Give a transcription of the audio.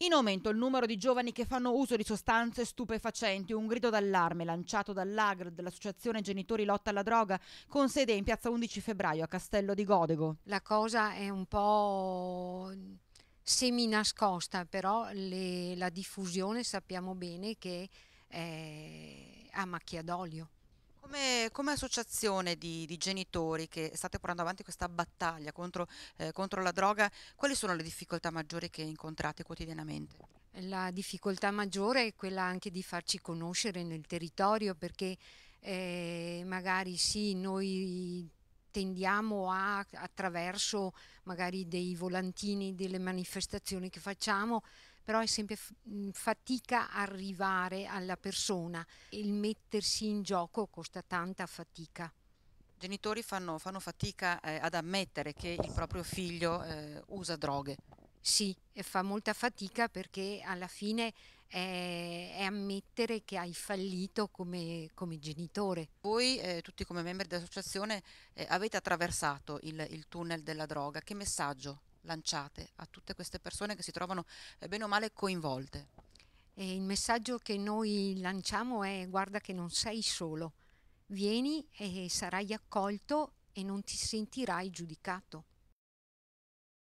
In aumento il numero di giovani che fanno uso di sostanze stupefacenti, un grido d'allarme lanciato dall'AGR dell'Associazione Genitori Lotta alla Droga con sede in piazza 11 febbraio a Castello di Godego. La cosa è un po' semi nascosta, però le, la diffusione sappiamo bene che è a macchia d'olio. Come, come associazione di, di, genitori che state portando avanti questa battaglia contro, eh, contro la droga, quali sono le difficoltà maggiori che incontrate quotidianamente? La difficoltà maggiore è quella anche di farci conoscere nel territorio perché eh, magari sì, noi tendiamo a, attraverso magari dei volantini, delle manifestazioni che facciamo, però è sempre mm, fatica arrivare alla persona. Il mettersi in gioco costa tanta fatica. I genitori fanno, fanno fatica eh, ad ammettere che il proprio figlio eh, usa droghe. Sì, fa molta fatica perché alla fine è, è ammettere che hai fallito come, come genitore. Voi, eh, tutti come membri dell'associazione, eh, avete attraversato il, il tunnel della droga. Che messaggio lanciate a tutte queste persone che si trovano eh, bene o male coinvolte? E il messaggio che noi lanciamo è guarda che non sei solo, vieni e sarai accolto e non ti sentirai giudicato.